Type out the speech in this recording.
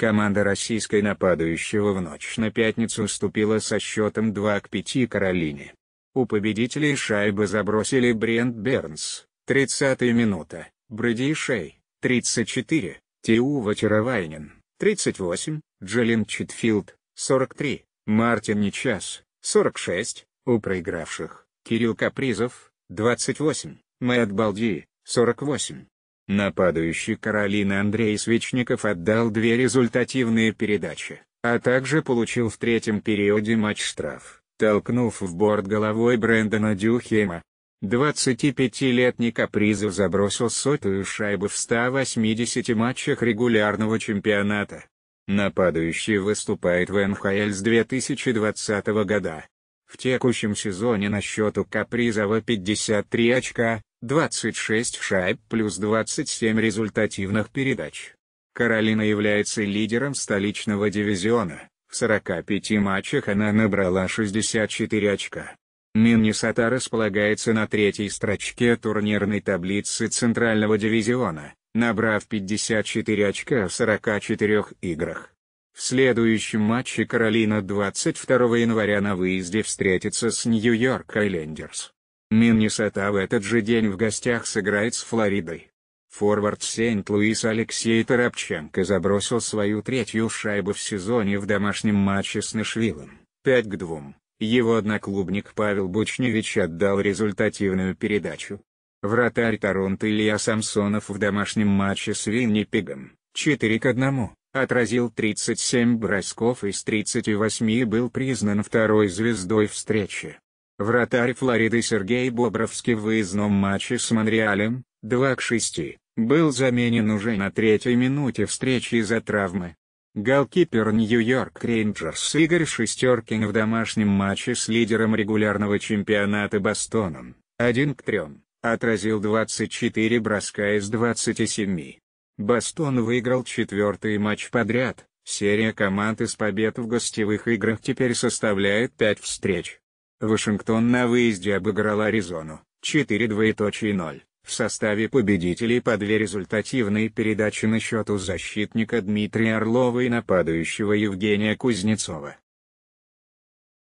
Команда российской нападающего в ночь на пятницу уступила со счетом 2 к 5 Каролине. У победителей шайбы забросили Брент Бернс, 30 минута, Брэди Шей, 34, Тиу Вачаровайнин, 38, Джолин Читфилд, 43, Мартин Нечас, 46, у проигравших, Кирилл Капризов, 28, Мэтт Балди, 48. Нападающий Каролина Андрей Свечников отдал две результативные передачи, а также получил в третьем периоде матч штраф, толкнув в борт головой Брэндона Дюхема. 25-летний Капризов забросил сотую шайбу в 180 матчах регулярного чемпионата. Нападающий выступает в НХЛ с 2020 года. В текущем сезоне на счету Капризова 53 очка, 26 шайб плюс 27 результативных передач. Каролина является лидером столичного дивизиона. В 45 матчах она набрала 64 очка. Миннесота располагается на третьей строчке турнирной таблицы Центрального дивизиона, набрав 54 очка в 44 играх. В следующем матче Каролина 22 января на выезде встретится с Нью-Йорк Айлендерс. Миннесота в этот же день в гостях сыграет с Флоридой. Форвард Сент-Луис Алексей Тарапченко забросил свою третью шайбу в сезоне в домашнем матче с Нашвиллом 5 к 2. Его одноклубник Павел Бучневич отдал результативную передачу. Вратарь Торонто Илья Самсонов в домашнем матче с Виннипегом 4 к 1, отразил 37 бросков из 38 и был признан второй звездой встречи. Вратарь Флориды Сергей Бобровский в выездном матче с Монреалем, 2 к 6, был заменен уже на третьей минуте встречи из-за травмы. Голкипер Нью-Йорк Рейнджерс Игорь Шестеркин в домашнем матче с лидером регулярного чемпионата Бостоном, 1 к 3, отразил 24 броска из 27. Бостон выиграл четвертый матч подряд, серия команд из побед в гостевых играх теперь составляет 5 встреч. Вашингтон на выезде обыграл Аризону 4-0 в составе победителей по две результативные передачи на счету защитника Дмитрия Орлова и нападающего Евгения Кузнецова.